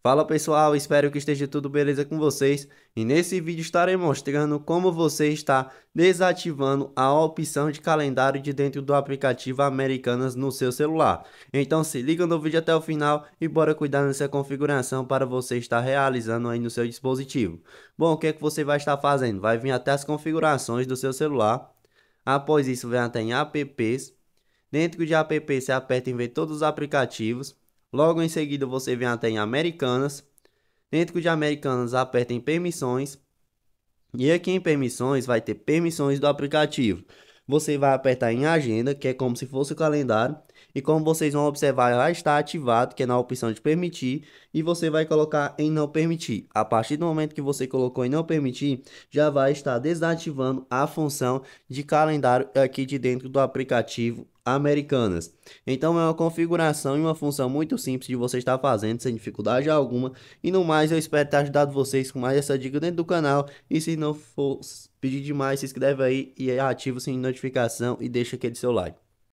Fala pessoal, espero que esteja tudo beleza com vocês e nesse vídeo estarei mostrando como você está desativando a opção de calendário de dentro do aplicativo Americanas no seu celular. Então se liga no vídeo até o final e bora cuidar dessa configuração para você estar realizando aí no seu dispositivo. Bom, o que é que você vai estar fazendo? Vai vir até as configurações do seu celular, após isso vem até em apps, dentro de app você aperta em ver todos os aplicativos, Logo em seguida você vem até em Americanas. Dentro de Americanas aperta em permissões. E aqui em permissões vai ter permissões do aplicativo. Você vai apertar em agenda, que é como se fosse o calendário. E como vocês vão observar, já está ativado, que é na opção de permitir. E você vai colocar em não permitir. A partir do momento que você colocou em não permitir, já vai estar desativando a função de calendário aqui de dentro do aplicativo americanas. Então é uma configuração e uma função muito simples de você estar fazendo sem dificuldade alguma. E no mais, eu espero ter ajudado vocês com mais essa dica dentro do canal. E se não for pedir demais, se inscreve aí e ativa o sininho de notificação e deixa aquele seu like.